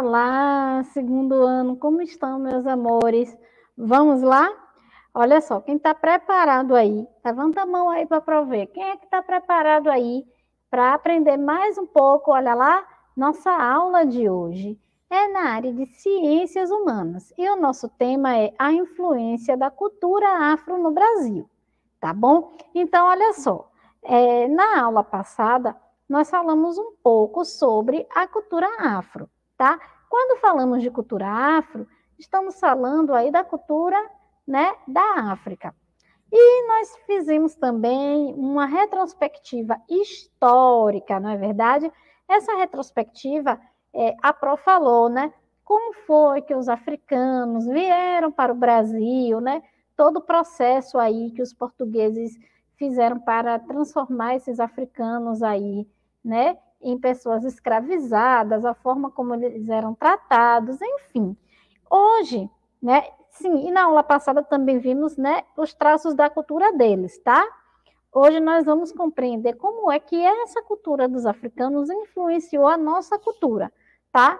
Olá, segundo ano, como estão, meus amores? Vamos lá? Olha só, quem está preparado aí, levanta a mão aí para prover. Quem é que está preparado aí para aprender mais um pouco? Olha lá, nossa aula de hoje é na área de ciências humanas e o nosso tema é a influência da cultura afro no Brasil, tá bom? Então, olha só, é, na aula passada nós falamos um pouco sobre a cultura afro tá? Quando falamos de cultura afro, estamos falando aí da cultura, né, da África. E nós fizemos também uma retrospectiva histórica, não é verdade? Essa retrospectiva, é, a Pro falou, né? Como foi que os africanos vieram para o Brasil, né? Todo o processo aí que os portugueses fizeram para transformar esses africanos aí, né? em pessoas escravizadas, a forma como eles eram tratados, enfim. Hoje, né, sim, e na aula passada também vimos, né, os traços da cultura deles, tá? Hoje nós vamos compreender como é que essa cultura dos africanos influenciou a nossa cultura, tá?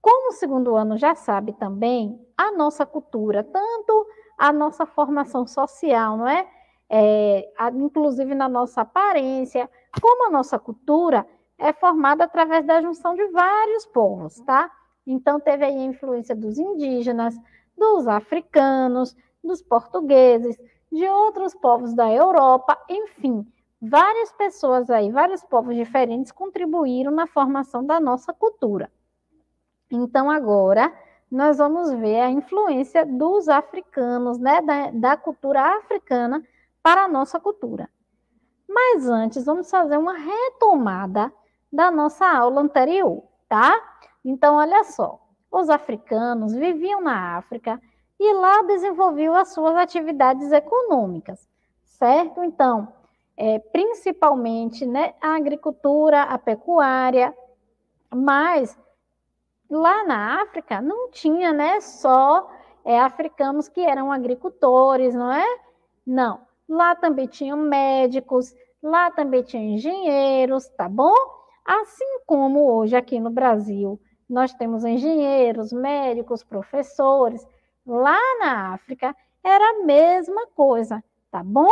Como o segundo ano já sabe também, a nossa cultura, tanto a nossa formação social, não é? é inclusive na nossa aparência, como a nossa cultura é formada através da junção de vários povos, tá? Então teve aí a influência dos indígenas, dos africanos, dos portugueses, de outros povos da Europa, enfim, várias pessoas aí, vários povos diferentes contribuíram na formação da nossa cultura. Então agora nós vamos ver a influência dos africanos, né, da, da cultura africana para a nossa cultura. Mas antes, vamos fazer uma retomada da nossa aula anterior, tá? Então, olha só. Os africanos viviam na África e lá desenvolviam as suas atividades econômicas, certo? Então, é, principalmente né, a agricultura, a pecuária, mas lá na África não tinha né, só é, africanos que eram agricultores, não é? Não. Lá também tinham médicos, Lá também tinha engenheiros, tá bom? Assim como hoje aqui no Brasil nós temos engenheiros, médicos, professores. Lá na África era a mesma coisa, tá bom?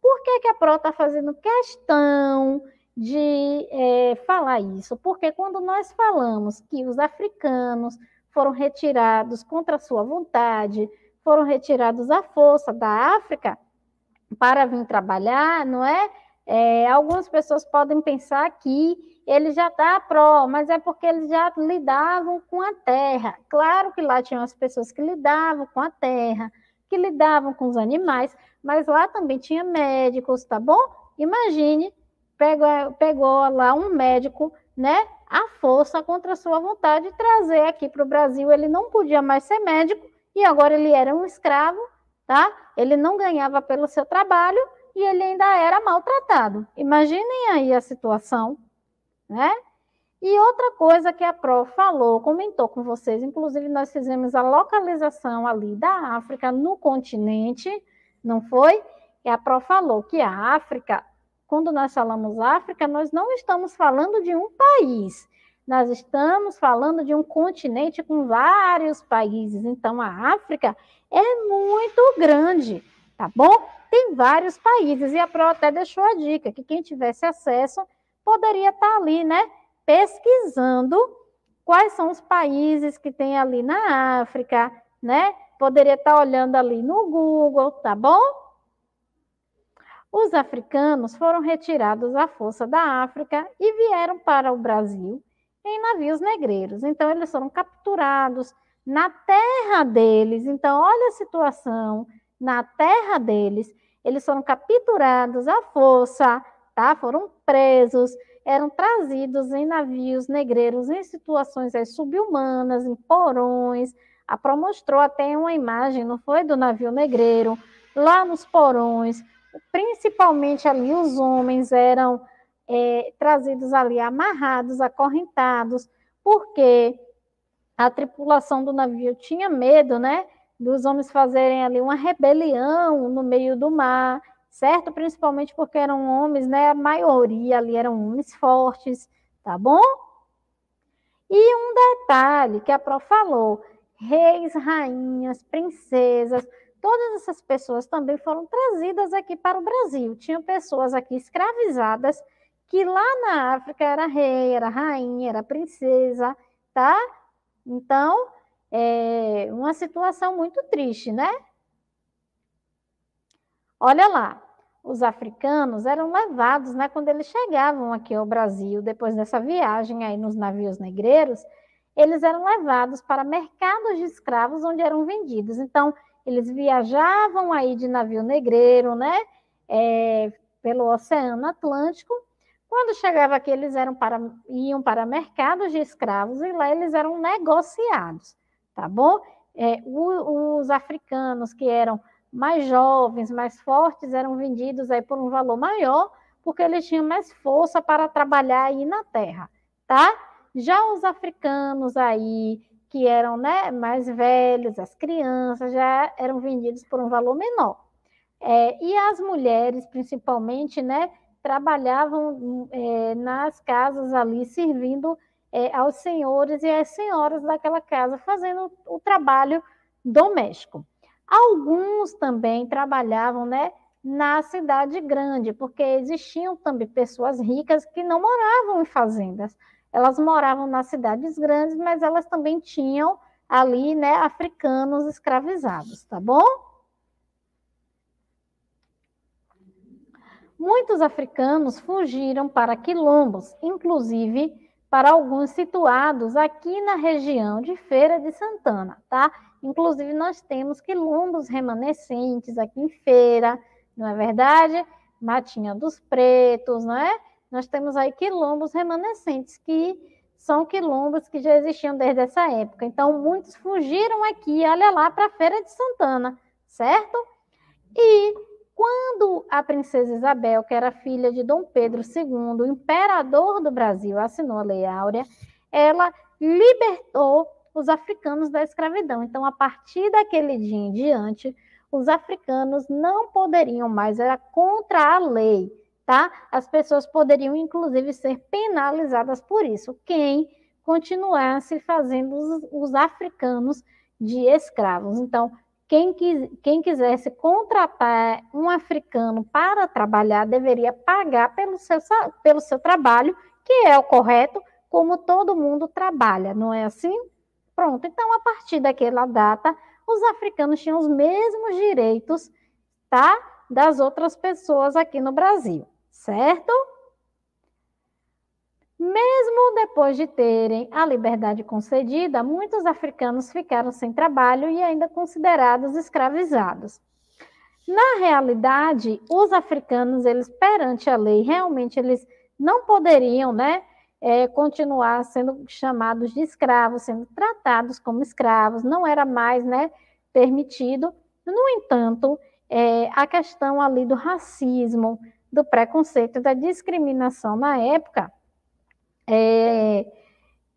Por que, que a Pro está fazendo questão de é, falar isso? Porque quando nós falamos que os africanos foram retirados contra sua vontade, foram retirados à força da África para vir trabalhar, não é? É, algumas pessoas podem pensar que ele já está pró, mas é porque eles já lidavam com a terra. Claro que lá tinham as pessoas que lidavam com a terra, que lidavam com os animais, mas lá também tinha médicos, tá bom? Imagine, pegou, pegou lá um médico, né? A força contra a sua vontade trazer aqui para o Brasil. Ele não podia mais ser médico e agora ele era um escravo, tá? Ele não ganhava pelo seu trabalho e ele ainda era maltratado. Imaginem aí a situação, né? E outra coisa que a Prof falou, comentou com vocês, inclusive nós fizemos a localização ali da África no continente, não foi? E a Prof falou que a África, quando nós falamos África, nós não estamos falando de um país, nós estamos falando de um continente com vários países. Então a África é muito grande, tá bom? tem vários países, e a Pro até deixou a dica que quem tivesse acesso poderia estar tá ali, né, pesquisando quais são os países que tem ali na África, né? Poderia estar tá olhando ali no Google, tá bom? Os africanos foram retirados à força da África e vieram para o Brasil em navios negreiros. Então, eles foram capturados na terra deles. Então, olha a situação na terra deles. Eles foram capturados à força, tá? Foram presos, eram trazidos em navios negreiros em situações aí, subhumanas, em porões. A Pro mostrou até uma imagem, não foi, do navio negreiro, lá nos porões. Principalmente ali os homens eram é, trazidos ali amarrados, acorrentados, porque a tripulação do navio tinha medo, né? dos homens fazerem ali uma rebelião no meio do mar, certo? Principalmente porque eram homens, né? A maioria ali eram homens fortes, tá bom? E um detalhe que a Pro falou: reis, rainhas, princesas, todas essas pessoas também foram trazidas aqui para o Brasil. Tinham pessoas aqui escravizadas que lá na África era rei, era rainha, era princesa, tá? Então, é uma situação muito triste, né? Olha lá, os africanos eram levados, né, quando eles chegavam aqui ao Brasil, depois dessa viagem aí nos navios negreiros, eles eram levados para mercados de escravos onde eram vendidos. Então, eles viajavam aí de navio negreiro, né, é, pelo Oceano Atlântico. Quando chegava aqui, eles eram para, iam para mercados de escravos e lá eles eram negociados tá bom? É, o, os africanos que eram mais jovens, mais fortes, eram vendidos aí por um valor maior, porque eles tinham mais força para trabalhar aí na terra, tá? Já os africanos aí, que eram né, mais velhos, as crianças, já eram vendidos por um valor menor. É, e as mulheres, principalmente, né, trabalhavam hum, é, nas casas ali, servindo é, aos senhores e às senhoras daquela casa fazendo o trabalho doméstico. Alguns também trabalhavam né, na cidade grande, porque existiam também pessoas ricas que não moravam em fazendas. Elas moravam nas cidades grandes, mas elas também tinham ali né, africanos escravizados, tá bom? Muitos africanos fugiram para quilombos, inclusive para alguns situados aqui na região de Feira de Santana, tá? Inclusive, nós temos quilombos remanescentes aqui em Feira, não é verdade? Matinha dos Pretos, não é? Nós temos aí quilombos remanescentes, que são quilombos que já existiam desde essa época. Então, muitos fugiram aqui, olha lá, para a Feira de Santana, certo? E quando a princesa Isabel, que era filha de Dom Pedro II, imperador do Brasil, assinou a Lei Áurea, ela libertou os africanos da escravidão. Então, a partir daquele dia em diante, os africanos não poderiam mais, era contra a lei, tá? As pessoas poderiam, inclusive, ser penalizadas por isso. Quem continuasse fazendo os, os africanos de escravos. Então, quem, quis, quem quisesse contratar um africano para trabalhar deveria pagar pelo seu, pelo seu trabalho, que é o correto, como todo mundo trabalha, não é assim? Pronto, então a partir daquela data, os africanos tinham os mesmos direitos, tá? Das outras pessoas aqui no Brasil, certo? Mesmo depois de terem a liberdade concedida, muitos africanos ficaram sem trabalho e ainda considerados escravizados. Na realidade, os africanos, eles perante a lei, realmente eles não poderiam, né, é, continuar sendo chamados de escravos, sendo tratados como escravos, não era mais, né, permitido. No entanto, é, a questão ali do racismo, do preconceito, da discriminação na época é,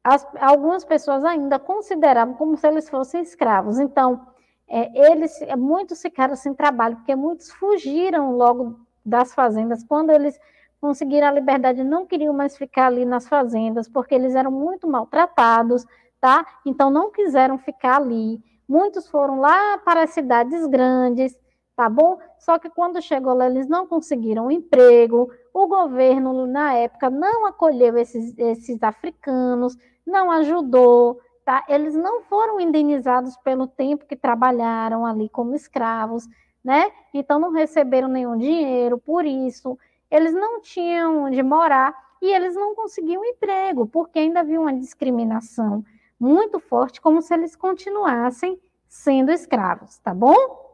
as, algumas pessoas ainda consideravam como se eles fossem escravos. Então, é, eles é, muitos ficaram sem trabalho, porque muitos fugiram logo das fazendas quando eles conseguiram a liberdade, não queriam mais ficar ali nas fazendas, porque eles eram muito maltratados, tá? Então não quiseram ficar ali. Muitos foram lá para as cidades grandes, tá bom? Só que quando chegou lá, eles não conseguiram um emprego, o governo, na época, não acolheu esses, esses africanos, não ajudou, tá? Eles não foram indenizados pelo tempo que trabalharam ali como escravos, né? Então não receberam nenhum dinheiro por isso. Eles não tinham onde morar e eles não conseguiam emprego, porque ainda havia uma discriminação muito forte, como se eles continuassem sendo escravos, tá bom?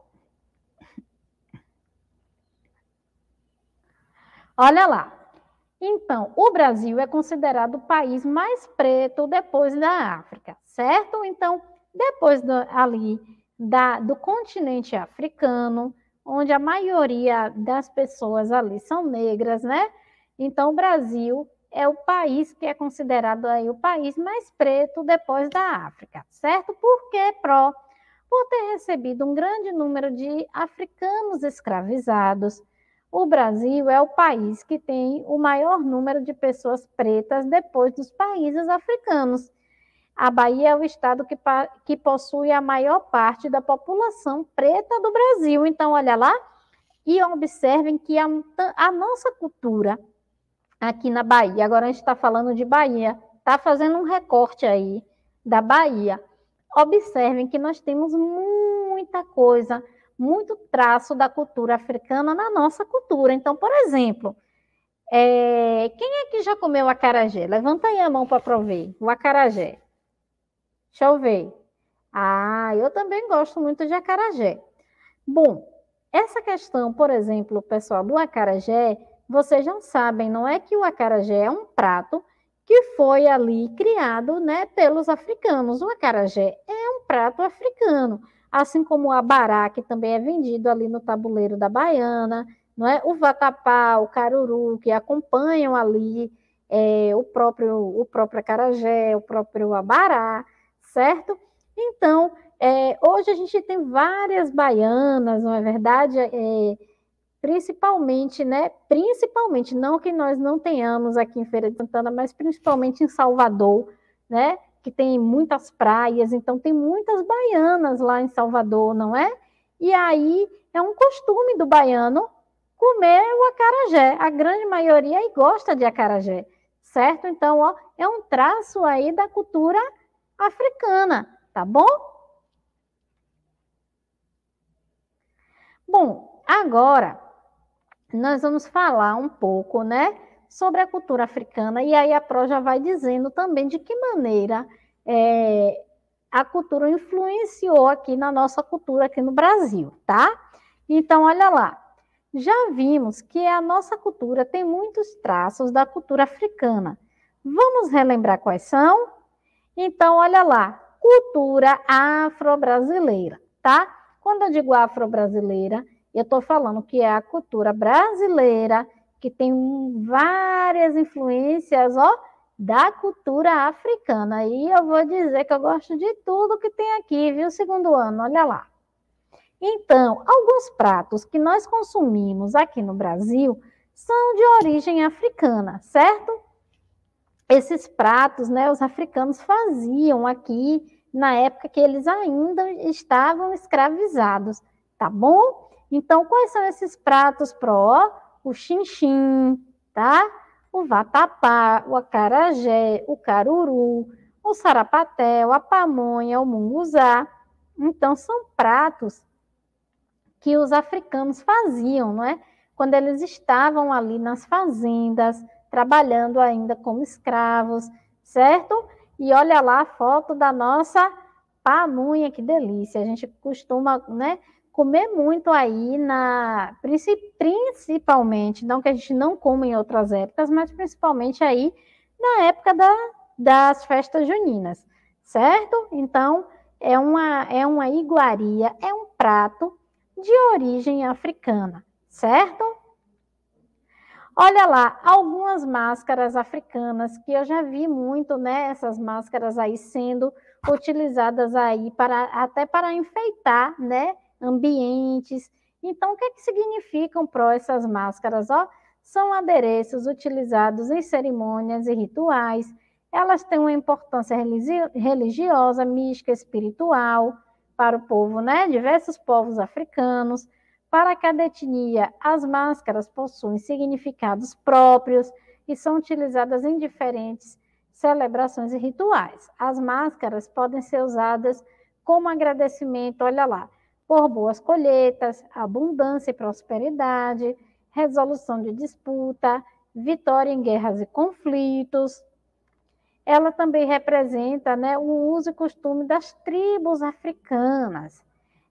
Olha lá. Então, o Brasil é considerado o país mais preto depois da África, certo? Então, depois do, ali da, do continente africano, onde a maioria das pessoas ali são negras, né? Então, o Brasil é o país que é considerado aí o país mais preto depois da África, certo? Por que pró? Por ter recebido um grande número de africanos escravizados, o Brasil é o país que tem o maior número de pessoas pretas depois dos países africanos. A Bahia é o estado que, que possui a maior parte da população preta do Brasil. Então, olha lá e observem que a, a nossa cultura aqui na Bahia, agora a gente está falando de Bahia, está fazendo um recorte aí da Bahia. Observem que nós temos muita coisa muito traço da cultura africana na nossa cultura. Então, por exemplo, é, quem é que já comeu acarajé? Levanta aí a mão para prover. O acarajé. Deixa eu ver. Ah, eu também gosto muito de acarajé. Bom, essa questão, por exemplo, pessoal, do acarajé, vocês já sabem, não é que o acarajé é um prato que foi ali criado né, pelos africanos. O acarajé é um prato africano assim como o abará, que também é vendido ali no tabuleiro da Baiana, não é? o vatapá, o caruru, que acompanham ali é, o próprio o próprio acarajé, o próprio abará, certo? Então, é, hoje a gente tem várias baianas, não é verdade? É, principalmente, né? Principalmente, não que nós não tenhamos aqui em Feira de Santana, mas principalmente em Salvador, né? que tem muitas praias, então tem muitas baianas lá em Salvador, não é? E aí é um costume do baiano comer o acarajé. A grande maioria aí gosta de acarajé, certo? Então, ó, é um traço aí da cultura africana, tá bom? Bom, agora nós vamos falar um pouco, né, sobre a cultura africana. E aí a Pro já vai dizendo também de que maneira é, a cultura influenciou aqui na nossa cultura aqui no Brasil, tá? Então, olha lá. Já vimos que a nossa cultura tem muitos traços da cultura africana. Vamos relembrar quais são? Então, olha lá. Cultura afro-brasileira, tá? Quando eu digo afro-brasileira, eu estou falando que é a cultura brasileira que tem várias influências, ó, da cultura africana. E eu vou dizer que eu gosto de tudo que tem aqui, viu? Segundo ano, olha lá. Então, alguns pratos que nós consumimos aqui no Brasil são de origem africana, certo? Esses pratos, né, os africanos faziam aqui na época que eles ainda estavam escravizados, tá bom? Então, quais são esses pratos, Pro? o chinchim, tá? O vatapá, o acarajé, o caruru, o sarapatel, a pamonha, o munguzá. Então, são pratos que os africanos faziam, não é? Quando eles estavam ali nas fazendas, trabalhando ainda como escravos, certo? E olha lá a foto da nossa pamunha, que delícia. A gente costuma, né? comer muito aí na principalmente, não que a gente não coma em outras épocas, mas principalmente aí na época da, das festas juninas, certo? Então, é uma é uma iguaria, é um prato de origem africana, certo? Olha lá, algumas máscaras africanas que eu já vi muito, né? Essas máscaras aí sendo utilizadas aí para até para enfeitar, né? ambientes. Então, o que, é que significam pró essas máscaras? Ó, são adereços utilizados em cerimônias e rituais. Elas têm uma importância religiosa, mística, espiritual para o povo, né? Diversos povos africanos. Para cada etnia, as máscaras possuem significados próprios e são utilizadas em diferentes celebrações e rituais. As máscaras podem ser usadas como agradecimento, olha lá, por boas colheitas, abundância e prosperidade, resolução de disputa, vitória em guerras e conflitos. Ela também representa né, o uso e costume das tribos africanas.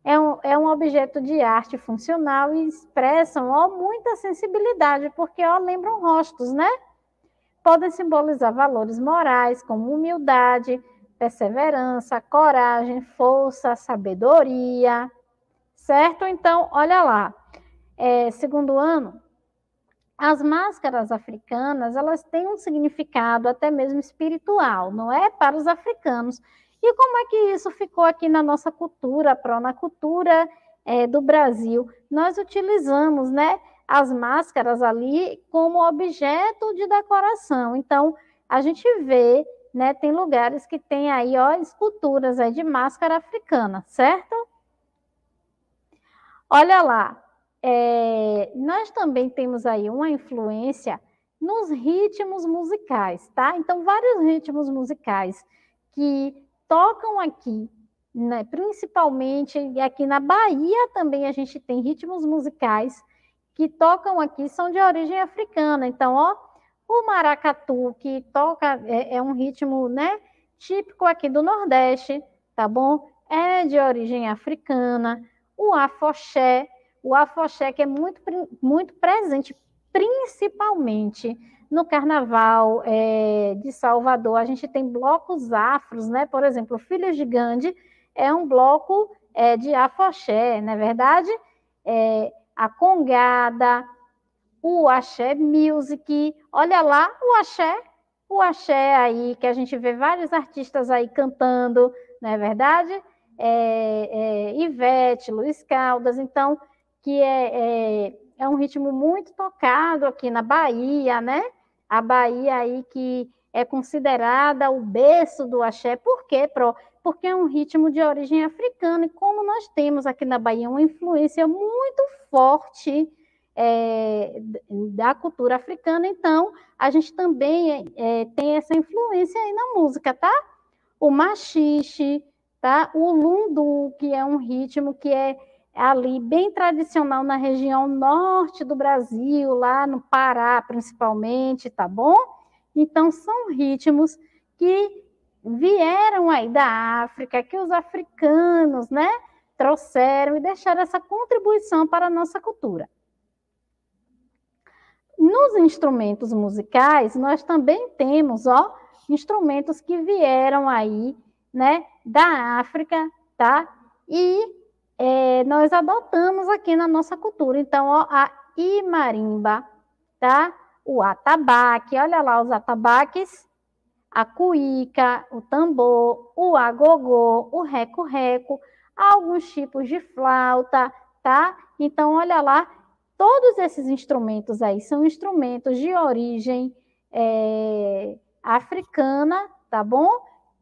É um, é um objeto de arte funcional e expressam ó, muita sensibilidade, porque ó, lembram rostos, né? Podem simbolizar valores morais, como humildade, perseverança, coragem, força, sabedoria certo? Então, olha lá. É, segundo ano, as máscaras africanas, elas têm um significado até mesmo espiritual, não é? Para os africanos. E como é que isso ficou aqui na nossa cultura, pro, na cultura é, do Brasil? Nós utilizamos, né? As máscaras ali como objeto de decoração. Então, a gente vê, né? Tem lugares que tem aí, ó, esculturas aí de máscara africana, certo? Olha lá, é, nós também temos aí uma influência nos ritmos musicais, tá? Então, vários ritmos musicais que tocam aqui, né? principalmente aqui na Bahia também a gente tem ritmos musicais que tocam aqui são de origem africana. Então, ó, o maracatu que toca é, é um ritmo, né, típico aqui do Nordeste, tá bom? É de origem africana o afoxé, o afoxé que é muito, muito presente, principalmente no Carnaval é, de Salvador. A gente tem blocos afros, né? Por exemplo, Filhos de Gandhi é um bloco é, de afoxé, não é verdade? É, a Congada, o Axé Music, olha lá o Axé, o Axé aí, que a gente vê vários artistas aí cantando, não é verdade? é, é, Ivete, Luiz Caldas, então, que é, é, é, um ritmo muito tocado aqui na Bahia, né? A Bahia aí que é considerada o berço do axé, por quê, Pro? Porque é um ritmo de origem africana, e como nós temos aqui na Bahia uma influência muito forte é, da cultura africana, então a gente também é, tem essa influência aí na música, tá? O machixe, tá? O lundu, que é um ritmo que é ali bem tradicional na região norte do Brasil, lá no Pará principalmente, tá bom? Então são ritmos que vieram aí da África, que os africanos, né, trouxeram e deixaram essa contribuição para a nossa cultura. Nos instrumentos musicais, nós também temos, ó, instrumentos que vieram aí, né, da África, tá? E é, nós adotamos aqui na nossa cultura. Então, ó, a imarimba, tá? O atabaque, olha lá os atabaques, a cuíca, o tambor, o agogô, o reco-reco, alguns tipos de flauta, tá? Então, olha lá, todos esses instrumentos aí são instrumentos de origem é, africana, tá bom?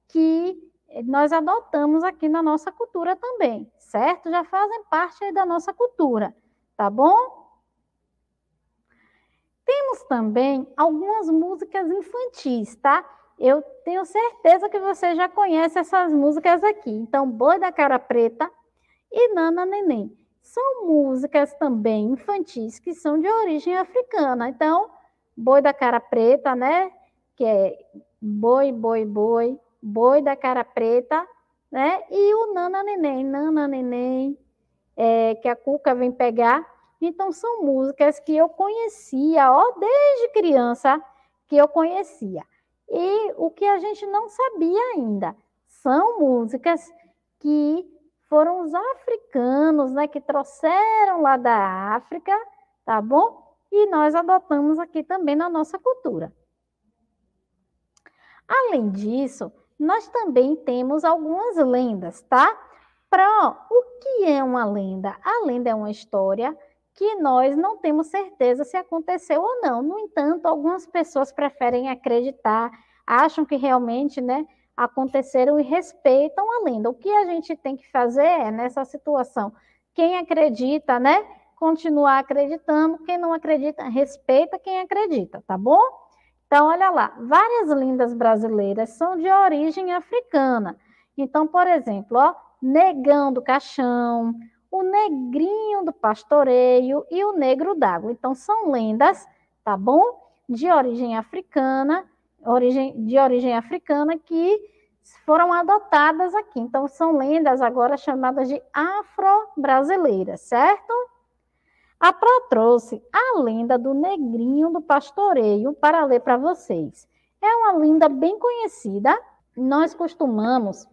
Que nós adotamos aqui na nossa cultura também, certo? Já fazem parte da nossa cultura, tá bom? Temos também algumas músicas infantis, tá? Eu tenho certeza que você já conhece essas músicas aqui. Então, Boi da Cara Preta e Nana Neném. São músicas também infantis que são de origem africana. Então, Boi da Cara Preta, né? Que é boi, boi, boi Boi da Cara Preta, né? E o Nana Neném, Nana Neném, é, que a Cuca vem pegar. Então, são músicas que eu conhecia, ó, desde criança que eu conhecia. E o que a gente não sabia ainda são músicas que foram os africanos, né, que trouxeram lá da África, tá bom? E nós adotamos aqui também na nossa cultura. Além disso, nós também temos algumas lendas, tá? Pró, o que é uma lenda? A lenda é uma história que nós não temos certeza se aconteceu ou não. No entanto, algumas pessoas preferem acreditar, acham que realmente, né, aconteceram e respeitam a lenda. O que a gente tem que fazer é nessa situação, quem acredita, né, continuar acreditando, quem não acredita, respeita quem acredita, tá bom? Então, olha lá, várias lendas brasileiras são de origem africana. Então, por exemplo, ó, negão do caixão, o negrinho do pastoreio e o negro d'água. Então, são lendas, tá bom? De origem africana, origem, de origem africana que foram adotadas aqui. Então, são lendas agora chamadas de afro-brasileiras, certo? A Pro trouxe a lenda do negrinho do pastoreio para ler para vocês. É uma lenda bem conhecida. Nós costumamos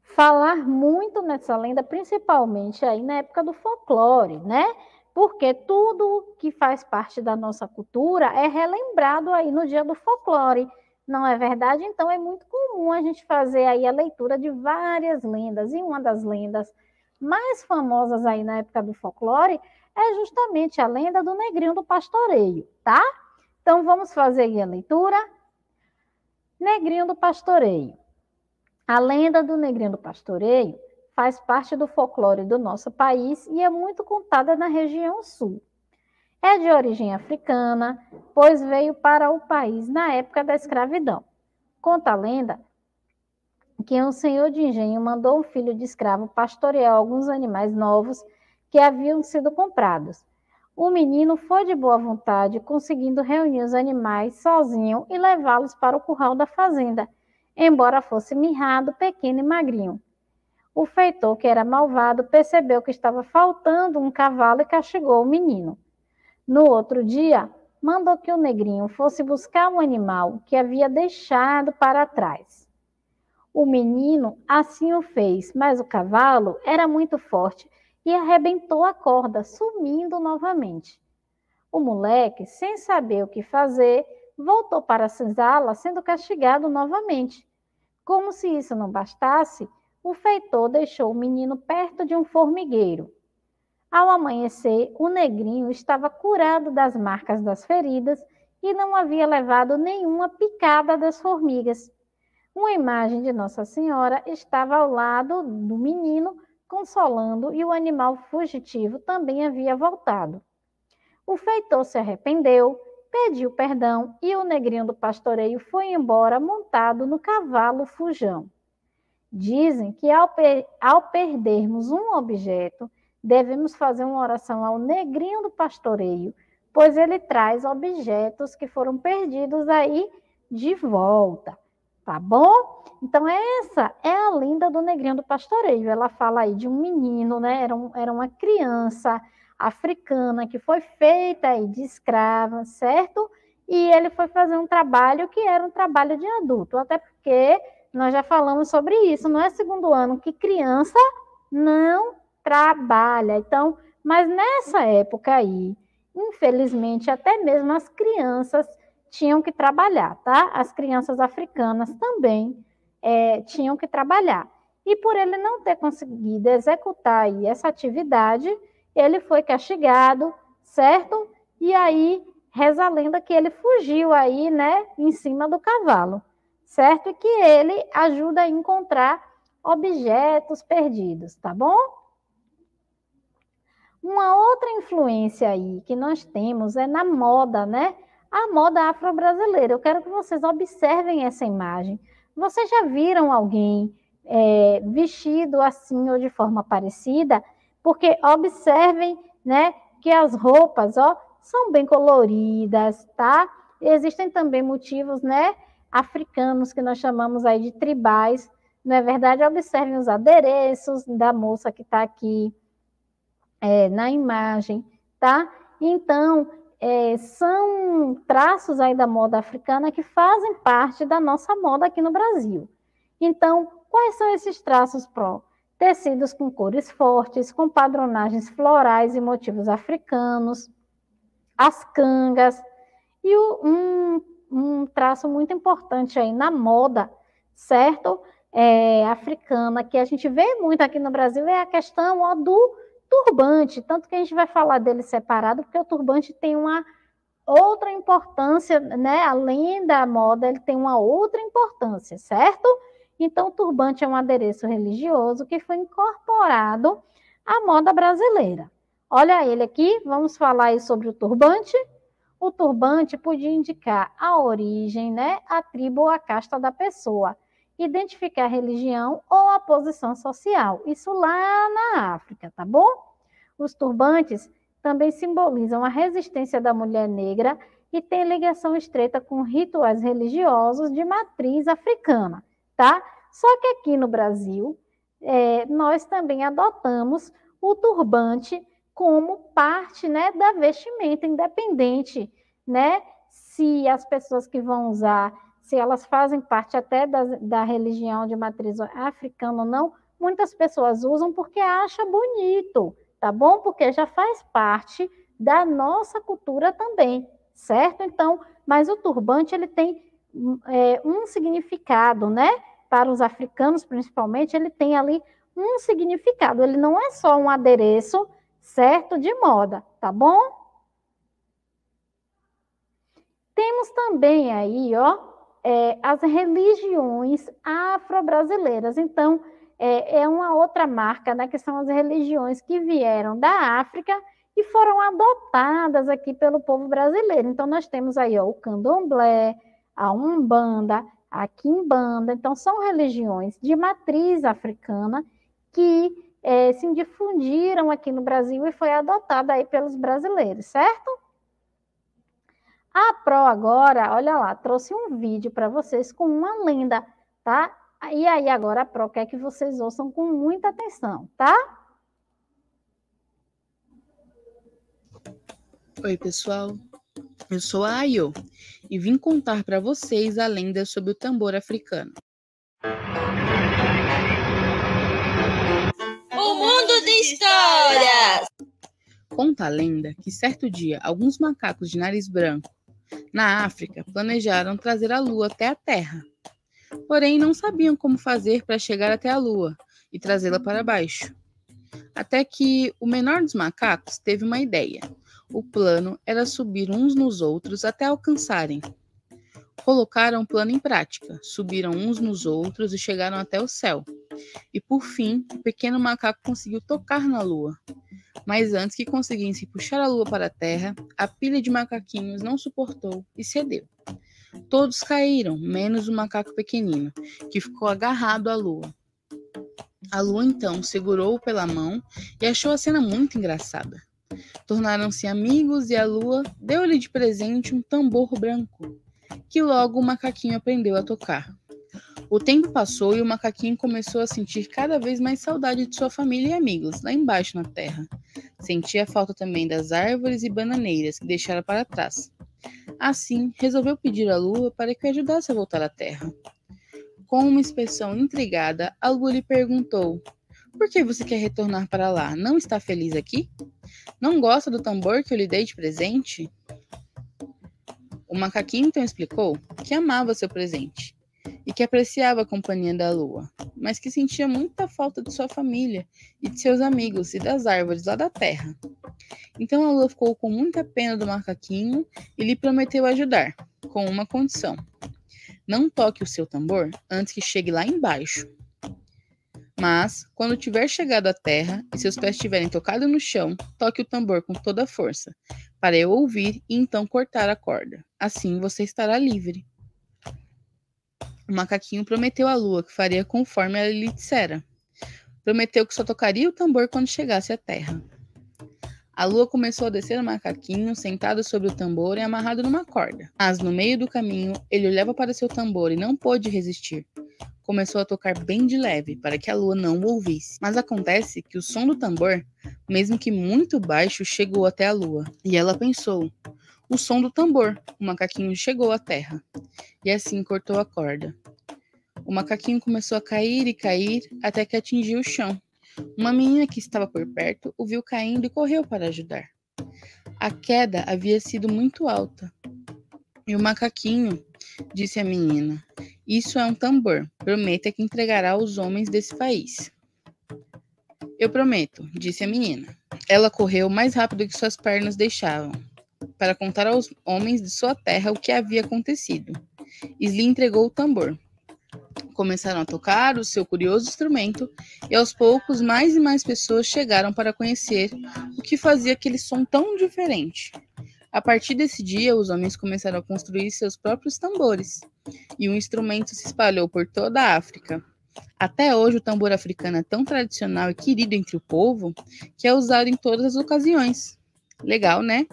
falar muito nessa lenda, principalmente aí na época do folclore, né? Porque tudo que faz parte da nossa cultura é relembrado aí no dia do folclore. Não é verdade? Então é muito comum a gente fazer aí a leitura de várias lendas. E uma das lendas mais famosas aí na época do folclore é justamente a lenda do negrinho do pastoreio, tá? Então vamos fazer a leitura. Negrinho do pastoreio. A lenda do negrinho do pastoreio faz parte do folclore do nosso país e é muito contada na região sul. É de origem africana, pois veio para o país na época da escravidão. Conta a lenda que um senhor de engenho mandou um filho de escravo pastorear alguns animais novos que haviam sido comprados. O menino foi de boa vontade, conseguindo reunir os animais sozinho e levá-los para o curral da fazenda, embora fosse mirrado, pequeno e magrinho. O feitor, que era malvado, percebeu que estava faltando um cavalo e castigou o menino. No outro dia, mandou que o negrinho fosse buscar um animal que havia deixado para trás. O menino assim o fez, mas o cavalo era muito forte e arrebentou a corda, sumindo novamente. O moleque, sem saber o que fazer, voltou para a senzala, sendo castigado novamente. Como se isso não bastasse, o feitor deixou o menino perto de um formigueiro. Ao amanhecer, o negrinho estava curado das marcas das feridas e não havia levado nenhuma picada das formigas. Uma imagem de Nossa Senhora estava ao lado do menino, consolando, e o animal fugitivo também havia voltado. O feitor se arrependeu, pediu perdão e o negrinho do pastoreio foi embora montado no cavalo fujão. Dizem que ao, per ao perdermos um objeto, devemos fazer uma oração ao negrinho do pastoreio, pois ele traz objetos que foram perdidos aí de volta tá bom? Então, essa é a linda do Negrinho do Pastoreio. Ela fala aí de um menino, né? Era, um, era uma criança africana que foi feita aí de escrava, certo? E ele foi fazer um trabalho que era um trabalho de adulto, até porque nós já falamos sobre isso, não é segundo ano que criança não trabalha. Então, mas nessa época aí, infelizmente, até mesmo as crianças tinham que trabalhar, tá? As crianças africanas também é, tinham que trabalhar. E por ele não ter conseguido executar aí essa atividade, ele foi castigado, certo? E aí reza a lenda que ele fugiu aí, né, em cima do cavalo, certo? E que ele ajuda a encontrar objetos perdidos, tá bom? Uma outra influência aí que nós temos é na moda, né? a moda afro-brasileira. Eu quero que vocês observem essa imagem. Vocês já viram alguém é, vestido assim ou de forma parecida? Porque observem, né, que as roupas, ó, são bem coloridas, tá? Existem também motivos, né, africanos que nós chamamos aí de tribais. Não é verdade? Observem os adereços da moça que está aqui é, na imagem, tá? Então, é, são traços aí da moda africana que fazem parte da nossa moda aqui no Brasil. Então, quais são esses traços pró? Tecidos com cores fortes, com padronagens florais e motivos africanos, as cangas. E o, um, um, traço muito importante aí na moda, certo? É, africana, que a gente vê muito aqui no Brasil, é a questão ó, do turbante, tanto que a gente vai falar dele separado, porque o turbante tem uma outra importância, né? Além da moda, ele tem uma outra importância, certo? Então, o turbante é um adereço religioso que foi incorporado à moda brasileira. Olha ele aqui, vamos falar aí sobre o turbante. O turbante podia indicar a origem, né, a tribo ou a casta da pessoa identificar a religião ou a posição social. Isso lá na África, tá bom? Os turbantes também simbolizam a resistência da mulher negra e têm ligação estreita com rituais religiosos de matriz africana, tá? Só que aqui no Brasil, é, nós também adotamos o turbante como parte né, da vestimenta, independente né, se as pessoas que vão usar se elas fazem parte até da, da religião de matriz africana ou não, muitas pessoas usam porque acha bonito, tá bom? Porque já faz parte da nossa cultura também, certo? Então, mas o turbante ele tem é, um significado, né? Para os africanos, principalmente, ele tem ali um significado. Ele não é só um adereço, certo? De moda, tá bom? Temos também aí, ó, é, as religiões afro-brasileiras. Então, é, é uma outra marca, né, que são as religiões que vieram da África e foram adotadas aqui pelo povo brasileiro. Então, nós temos aí ó, o candomblé, a umbanda, a quimbanda. Então, são religiões de matriz africana que é, se difundiram aqui no Brasil e foi adotada aí pelos brasileiros, certo? A Pro agora, olha lá, trouxe um vídeo para vocês com uma lenda, tá? E aí agora a Pro quer que vocês ouçam com muita atenção, tá? Oi, pessoal. Eu sou a Ayo e vim contar para vocês a lenda sobre o tambor africano. O mundo de histórias! Conta a lenda que certo dia alguns macacos de nariz branco na África, planejaram trazer a Lua até a Terra. Porém, não sabiam como fazer para chegar até a Lua e trazê-la para baixo. Até que o menor dos macacos teve uma ideia. O plano era subir uns nos outros até alcançarem. Colocaram o plano em prática, subiram uns nos outros e chegaram até o céu. E por fim, o pequeno macaco conseguiu tocar na lua. Mas antes que conseguissem puxar a lua para a terra, a pilha de macaquinhos não suportou e cedeu. Todos caíram, menos o macaco pequenino, que ficou agarrado à lua. A lua então segurou-o pela mão e achou a cena muito engraçada. Tornaram-se amigos e a lua deu-lhe de presente um tambor branco, que logo o macaquinho aprendeu a tocar. O tempo passou e o macaquinho começou a sentir cada vez mais saudade de sua família e amigos, lá embaixo na terra. Sentia falta também das árvores e bananeiras que deixara para trás. Assim, resolveu pedir à lua para que o ajudasse a voltar à terra. Com uma expressão intrigada, a lua lhe perguntou: Por que você quer retornar para lá? Não está feliz aqui? Não gosta do tambor que eu lhe dei de presente? O macaquinho então explicou que amava seu presente e que apreciava a companhia da lua, mas que sentia muita falta de sua família e de seus amigos e das árvores lá da terra. Então a lua ficou com muita pena do macaquinho e lhe prometeu ajudar, com uma condição: não toque o seu tambor antes que chegue lá embaixo. Mas, quando tiver chegado à terra e seus pés tiverem tocado no chão, toque o tambor com toda a força, para eu ouvir e então cortar a corda. Assim você estará livre. O macaquinho prometeu à lua que faria conforme ela lhe dissera. Prometeu que só tocaria o tambor quando chegasse à terra. A lua começou a descer o macaquinho, sentado sobre o tambor e amarrado numa corda. Mas, no meio do caminho, ele olhava para seu tambor e não pôde resistir. Começou a tocar bem de leve, para que a lua não o ouvisse. Mas acontece que o som do tambor, mesmo que muito baixo, chegou até a lua. E ela pensou: o som do tambor. O macaquinho chegou à terra e assim cortou a corda. O macaquinho começou a cair e cair até que atingiu o chão. Uma menina que estava por perto o viu caindo e correu para ajudar. A queda havia sido muito alta. E o macaquinho disse à menina: Isso é um tambor. Prometa que entregará aos homens desse país. Eu prometo, disse a menina. Ela correu mais rápido que suas pernas deixavam para contar aos homens de sua terra o que havia acontecido. E lhe entregou o tambor. Começaram a tocar o seu curioso instrumento, e aos poucos mais e mais pessoas chegaram para conhecer o que fazia aquele som tão diferente. A partir desse dia, os homens começaram a construir seus próprios tambores, e o instrumento se espalhou por toda a África. Até hoje, o tambor africano é tão tradicional e querido entre o povo que é usado em todas as ocasiões. Legal, né?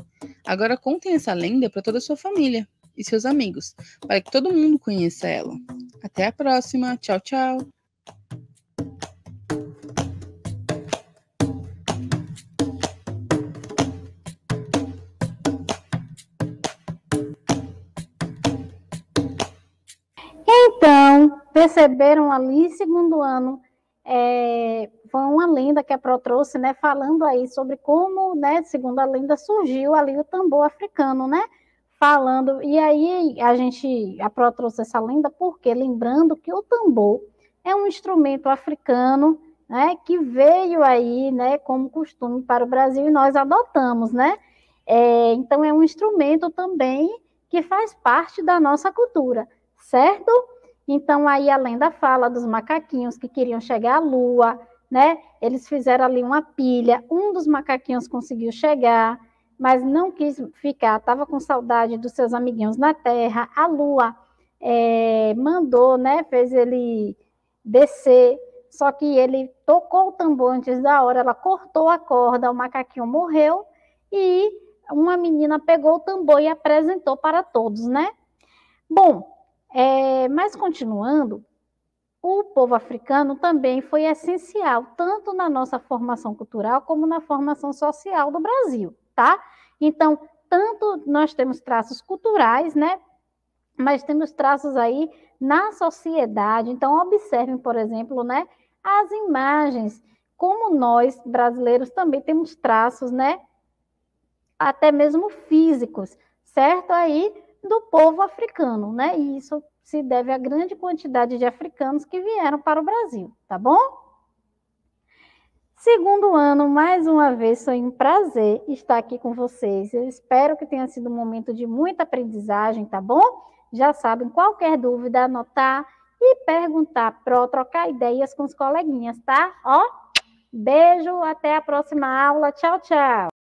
Agora contem essa lenda para toda a sua família e seus amigos, para que todo mundo conheça ela. Até a próxima. Tchau, tchau. Então, perceberam ali, segundo ano, é, foi uma lenda que a Pro trouxe, né, falando aí sobre como, né, segundo a lenda, surgiu ali o tambor africano, né, falando, e aí a gente, a Pro trouxe essa lenda porque, lembrando que o tambor é um instrumento africano, né, que veio aí, né, como costume para o Brasil e nós adotamos, né, é, então é um instrumento também que faz parte da nossa cultura, certo? Então, aí, além da fala dos macaquinhos que queriam chegar à Lua, né? Eles fizeram ali uma pilha, um dos macaquinhos conseguiu chegar, mas não quis ficar, estava com saudade dos seus amiguinhos na Terra. A Lua é, mandou, né? Fez ele descer, só que ele tocou o tambor antes da hora, ela cortou a corda, o macaquinho morreu e uma menina pegou o tambor e apresentou para todos, né? Bom, é, mas continuando, o povo africano também foi essencial, tanto na nossa formação cultural como na formação social do Brasil, tá? Então, tanto nós temos traços culturais, né? Mas temos traços aí na sociedade. Então, observem, por exemplo, né, as imagens, como nós brasileiros também temos traços, né? Até mesmo físicos, certo? Aí do povo africano, né? E isso se deve à grande quantidade de africanos que vieram para o Brasil, tá bom? Segundo ano, mais uma vez, foi um prazer estar aqui com vocês. Eu espero que tenha sido um momento de muita aprendizagem, tá bom? Já sabem, qualquer dúvida, anotar e perguntar, para trocar ideias com os coleguinhas, tá? Ó, beijo, até a próxima aula. Tchau, tchau.